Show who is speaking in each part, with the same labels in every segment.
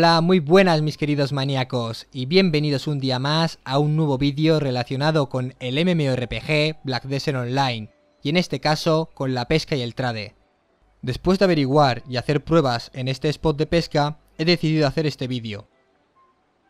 Speaker 1: Hola, muy buenas mis queridos maníacos y bienvenidos un día más a un nuevo vídeo relacionado con el MMORPG Black Desert Online y en este caso con la pesca y el trade. Después de averiguar y hacer pruebas en este spot de pesca, he decidido hacer este vídeo.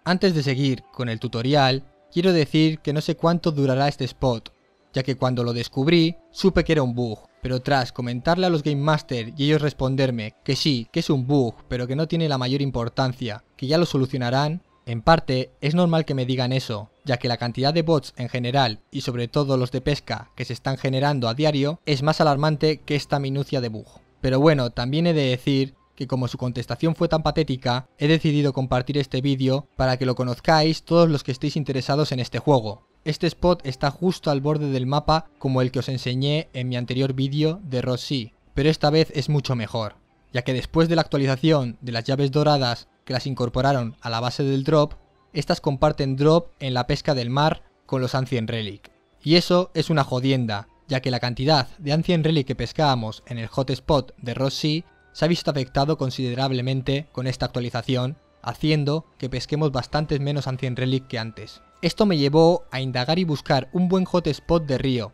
Speaker 1: Antes de seguir con el tutorial, quiero decir que no sé cuánto durará este spot, ya que cuando lo descubrí, supe que era un bug, pero tras comentarle a los Game Master y ellos responderme que sí, que es un bug, pero que no tiene la mayor importancia, que ya lo solucionarán, en parte es normal que me digan eso, ya que la cantidad de bots en general y sobre todo los de pesca que se están generando a diario es más alarmante que esta minucia de bug. Pero bueno, también he de decir que como su contestación fue tan patética, he decidido compartir este vídeo para que lo conozcáis todos los que estéis interesados en este juego. Este spot está justo al borde del mapa como el que os enseñé en mi anterior vídeo de Rossi, pero esta vez es mucho mejor, ya que después de la actualización de las llaves doradas que las incorporaron a la base del drop, estas comparten drop en la pesca del mar con los Ancien Relic. Y eso es una jodienda, ya que la cantidad de Ancien Relic que pescábamos en el hotspot de Rossi se ha visto afectado considerablemente con esta actualización, haciendo que pesquemos bastantes menos Ancien Relic que antes. Esto me llevó a indagar y buscar un buen hotspot de río,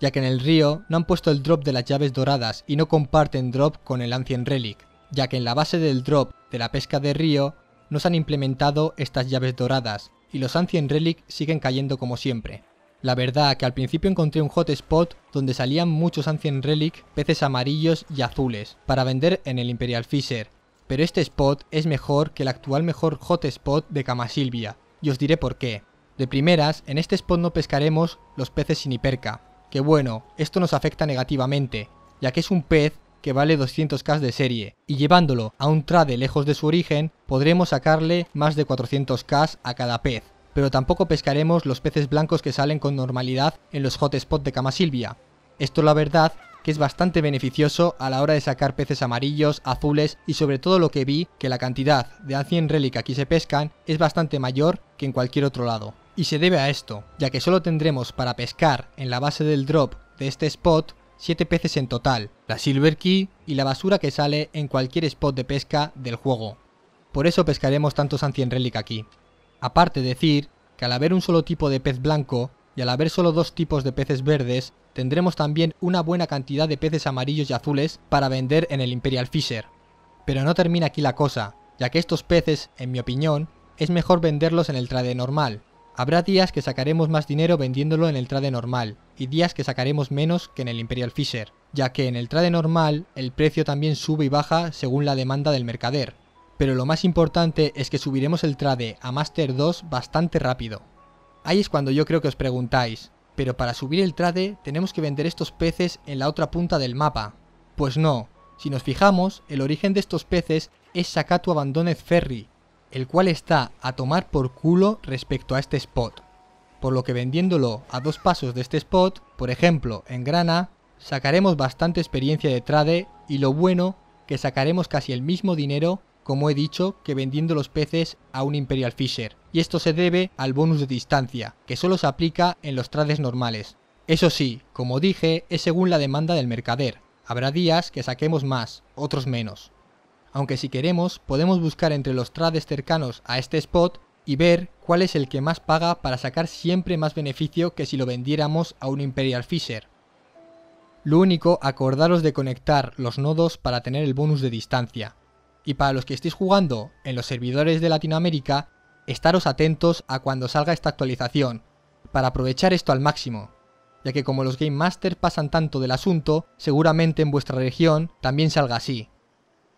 Speaker 1: ya que en el río no han puesto el drop de las llaves doradas y no comparten drop con el Ancien Relic, ya que en la base del drop de la pesca de río no se han implementado estas llaves doradas y los Ancien Relic siguen cayendo como siempre. La verdad que al principio encontré un hotspot donde salían muchos Ancient Relic, peces amarillos y azules, para vender en el Imperial Fisher, pero este spot es mejor que el actual mejor hotspot de Camasilvia, y os diré por qué. De primeras, en este spot no pescaremos los peces sin hiperca, que bueno, esto nos afecta negativamente, ya que es un pez que vale 200k de serie, y llevándolo a un trade lejos de su origen, podremos sacarle más de 400k a cada pez, pero tampoco pescaremos los peces blancos que salen con normalidad en los hotspots de Silvia. Esto la verdad que es bastante beneficioso a la hora de sacar peces amarillos, azules y sobre todo lo que vi que la cantidad de ancien relic aquí se pescan es bastante mayor que en cualquier otro lado. Y se debe a esto, ya que solo tendremos para pescar en la base del drop de este spot 7 peces en total, la Silver Key y la basura que sale en cualquier spot de pesca del juego. Por eso pescaremos tantos ancien relic aquí. Aparte decir que al haber un solo tipo de pez blanco y al haber solo dos tipos de peces verdes, tendremos también una buena cantidad de peces amarillos y azules para vender en el Imperial Fisher. Pero no termina aquí la cosa, ya que estos peces, en mi opinión, es mejor venderlos en el trade normal. Habrá días que sacaremos más dinero vendiéndolo en el trade normal, y días que sacaremos menos que en el Imperial Fisher, ya que en el trade normal el precio también sube y baja según la demanda del mercader pero lo más importante es que subiremos el trade a Master 2 bastante rápido. Ahí es cuando yo creo que os preguntáis, pero para subir el trade tenemos que vender estos peces en la otra punta del mapa. Pues no, si nos fijamos, el origen de estos peces es Sakatu Abandoned Ferry, el cual está a tomar por culo respecto a este spot. Por lo que vendiéndolo a dos pasos de este spot, por ejemplo en grana, sacaremos bastante experiencia de trade y lo bueno que sacaremos casi el mismo dinero como he dicho, que vendiendo los peces a un Imperial Fisher, y esto se debe al bonus de distancia, que solo se aplica en los trades normales. Eso sí, como dije, es según la demanda del mercader. Habrá días que saquemos más, otros menos. Aunque si queremos, podemos buscar entre los trades cercanos a este spot y ver cuál es el que más paga para sacar siempre más beneficio que si lo vendiéramos a un Imperial Fisher. Lo único, acordaros de conectar los nodos para tener el bonus de distancia. Y para los que estéis jugando en los servidores de Latinoamérica, estaros atentos a cuando salga esta actualización, para aprovechar esto al máximo, ya que como los Game Masters pasan tanto del asunto, seguramente en vuestra región también salga así.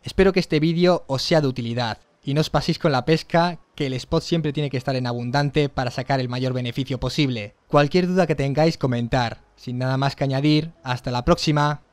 Speaker 1: Espero que este vídeo os sea de utilidad, y no os paséis con la pesca, que el spot siempre tiene que estar en abundante para sacar el mayor beneficio posible. Cualquier duda que tengáis, comentar. Sin nada más que añadir, hasta la próxima.